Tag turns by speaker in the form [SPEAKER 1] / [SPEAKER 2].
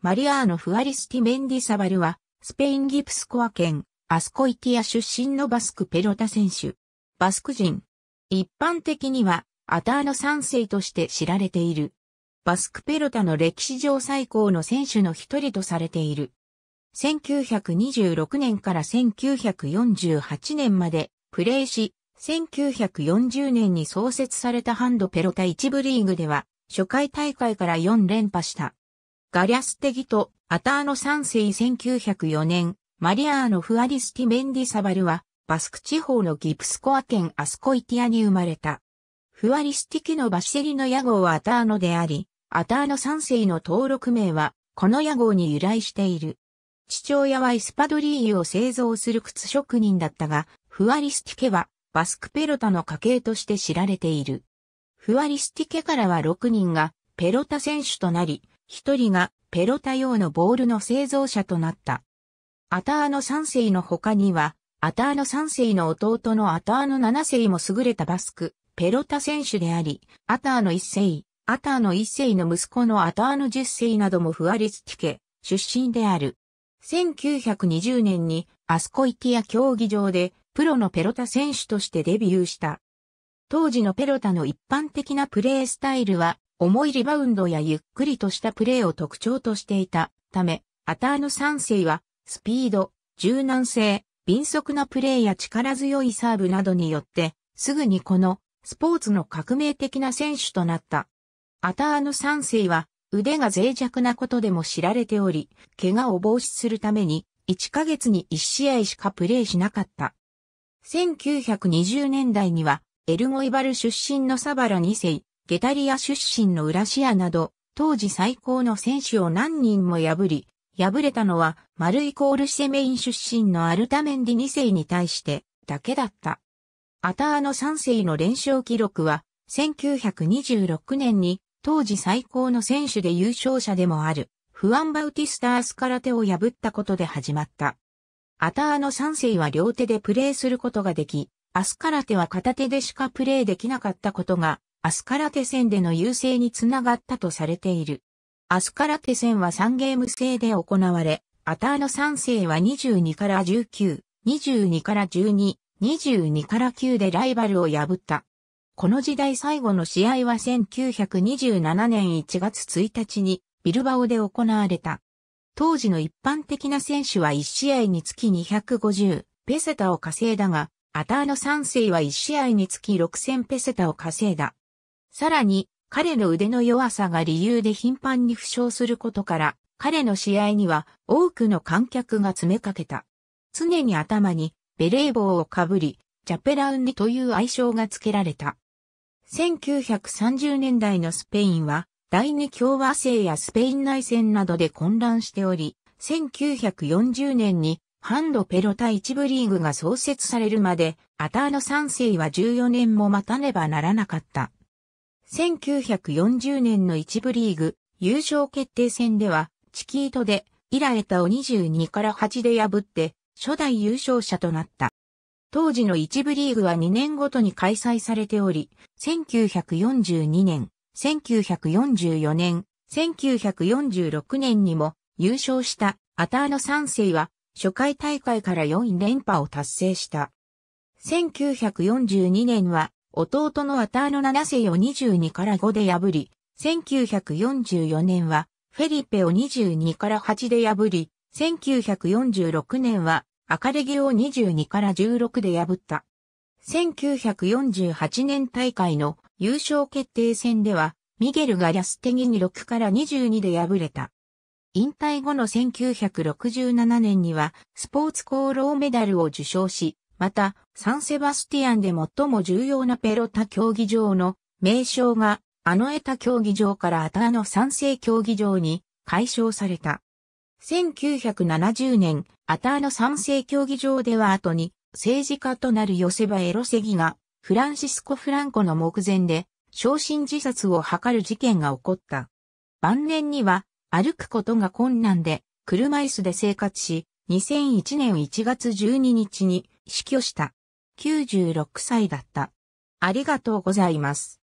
[SPEAKER 1] マリアーノ・フアリスティ・メンディサバルは、スペインギプスコア県、アスコイティア出身のバスク・ペロタ選手。バスク人。一般的には、アターの三世として知られている。バスク・ペロタの歴史上最高の選手の一人とされている。1926年から1948年までプレーし、1940年に創設されたハンドペロタ一部リーグでは、初回大会から4連覇した。ガリャステギとアターノ3世1904年、マリアーノ・フアリスティ・メンディサバルは、バスク地方のギプスコア県アスコイティアに生まれた。フアリスティキのバシセリの野号はアターノであり、アターノ3世の登録名は、この野号に由来している。父親はイスパドリーユを製造する靴職人だったが、フアリスティケはバスクペロタの家系として知られている。フアリスティケからは6人がペロタ選手となり、一人がペロタ用のボールの製造者となった。アターノ三世の他には、アターノ三世の弟のアターノ七世も優れたバスク、ペロタ選手であり、アターノ一世、アターノ一世の息子のアターノ十世などもフアリスティケ、出身である。1920年にアスコイティア競技場でプロのペロタ選手としてデビューした。当時のペロタの一般的なプレースタイルは重いリバウンドやゆっくりとしたプレーを特徴としていたため、アターヌ3世は、スピード、柔軟性、敏速なプレーや力強いサーブなどによって、すぐにこの、スポーツの革命的な選手となった。アターヌ3世は、腕が脆弱なことでも知られており、怪我を防止するために、1ヶ月に1試合しかプレーしなかった。1920年代には、エルゴイバル出身のサバラ2世、ゲタリア出身のウラシアなど、当時最高の選手を何人も破り、敗れたのは、マルイコールシェメイン出身のアルタメンディ2世に対してだけだった。アターノ3世の連勝記録は、1926年に当時最高の選手で優勝者でもある、フアン・バウティスタースカラテを破ったことで始まった。アターノ3世は両手でプレーすることができ、アスカラテは片手でしかプレーできなかったことがアスカラテ戦での優勢につながったとされている。アスカラテ戦は3ゲーム制で行われ、アターの3世は22から19、22から12、22から9でライバルを破った。この時代最後の試合は1927年1月1日にビルバオで行われた。当時の一般的な選手は1試合につき250ペセタを稼いだが、アターの3世は1試合につき6000ペセタを稼いだ。さらに、彼の腕の弱さが理由で頻繁に負傷することから、彼の試合には多くの観客が詰めかけた。常に頭にベレー帽をかぶり、チャペラウンリという愛称が付けられた。1930年代のスペインは、第二共和制やスペイン内戦などで混乱しており、1940年にハンドペロタ一部リーグが創設されるまで、アターの3世は14年も待たねばならなかった。1940年の一部リーグ優勝決定戦では、チキートでイラエタを22から8で破って、初代優勝者となった。当時の一部リーグは2年ごとに開催されており、1942年、1944年、1946年にも優勝したアターノ3世は初回大会から4連覇を達成した。1942年は弟のアターノ7世を22から5で破り、1944年はフェリペを22から8で破り、1946年はアカレギを22から16で破った。1948年大会の優勝決定戦では、ミゲルがリャステギに6から22で敗れた。引退後の1967年には、スポーツ功労メダルを受賞し、また、サンセバスティアンで最も重要なペロタ競技場の名称がアノエタ競技場からアターノ賛成競技場に解消された。1970年、アターノ賛成競技場では後に政治家となるヨセバ・エロセギがフランシスコ・フランコの目前で昇進自殺を図る事件が起こった。晩年には歩くことが困難で車椅子で生活し、2001年1月12日に死去した。96歳だった。ありがとうございます。